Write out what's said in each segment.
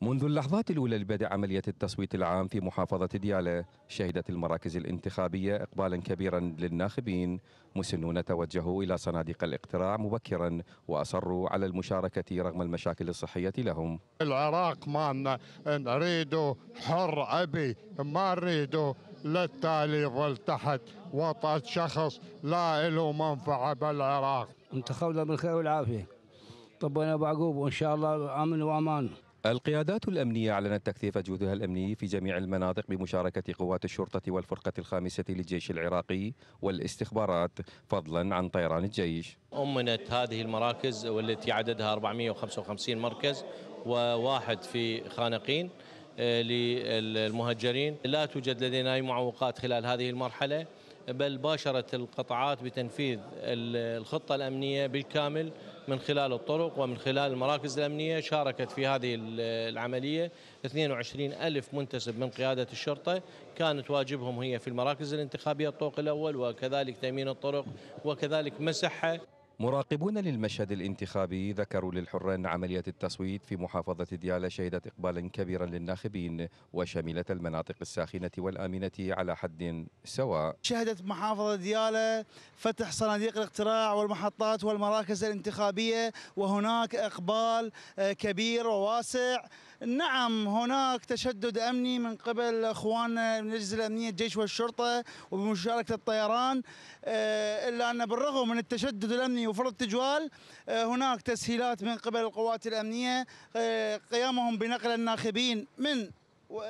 منذ اللحظات الأولى لبدء عملية التصويت العام في محافظة ديالى شهدت المراكز الانتخابية إقبالا كبيرا للناخبين مسنون توجهوا إلى صناديق الاقتراع مبكرا وأصروا على المشاركة رغم المشاكل الصحية لهم العراق ما نريده حر أبي ما نريده للتالي ظل تحت وطأت شخص لا له منفعة بالعراق انتخبنا بالخير والعافية طبنا بعقوب وإن شاء الله أمن وأمان القيادات الأمنية أعلنت تكثيف جهودها الأمني في جميع المناطق بمشاركة قوات الشرطة والفرقة الخامسة للجيش العراقي والاستخبارات فضلا عن طيران الجيش أمنت هذه المراكز والتي عددها 455 مركز وواحد في خانقين للمهجرين لا توجد لدينا أي معوقات خلال هذه المرحلة بل باشرت القطاعات بتنفيذ الخطة الأمنية بالكامل من خلال الطرق ومن خلال المراكز الأمنية شاركت في هذه العملية 22 ألف منتسب من قيادة الشرطة كانت واجبهم هي في المراكز الانتخابية الطوق الأول وكذلك تأمين الطرق وكذلك مسحة مراقبون للمشهد الانتخابي ذكروا ان عملية التصويت في محافظة ديالى شهدت إقبالا كبيرا للناخبين وشملت المناطق الساخنة والآمنة على حد سواء شهدت محافظة ديالى فتح صناديق الاقتراع والمحطات والمراكز الانتخابية وهناك إقبال آه، كبير وواسع نعم هناك تشدد أمني من قبل أخواننا من الأجهزة الأمنية الجيش والشرطة وبمشاركة الطيران آه، إلا أن بالرغم من التشدد الأمني وفرض تجوال آه، هناك تسهيلات من قبل القوات الأمنية آه، قيامهم بنقل الناخبين من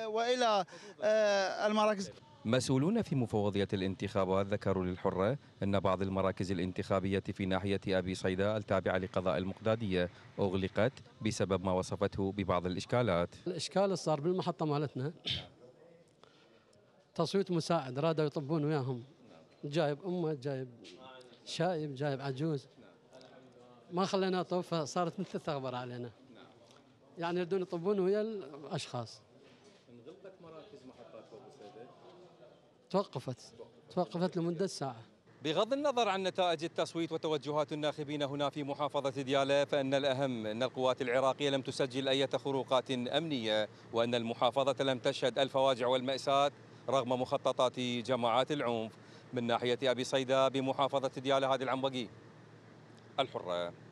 وإلى آه، المراكز مسؤولون في مفوضية الانتخابات ذكروا للحرة أن بعض المراكز الانتخابية في ناحية أبي صيدا التابعة لقضاء المقدادية أغلقت بسبب ما وصفته ببعض الإشكالات الإشكال اللي صار بالمحطة مالتنا تصويت مساعد رادوا يطبون وياهم جايب أمه جايب شايب جايب عجوز ما خلينا طوفه فصارت مثل الثغبر علينا يعني يردون يطبون ويا الاشخاص انغلقت مراكز محطات باب توقفت توقفت لمده ساعه بغض النظر عن نتائج التصويت وتوجهات الناخبين هنا في محافظة ديالى فإن الأهم أن القوات العراقية لم تسجل أي خروقات أمنية وأن المحافظة لم تشهد الفواجع والمأساة رغم مخططات جماعات العنف من ناحية أبي صيدا بمحافظة ديالى هذه العنبقي الحرة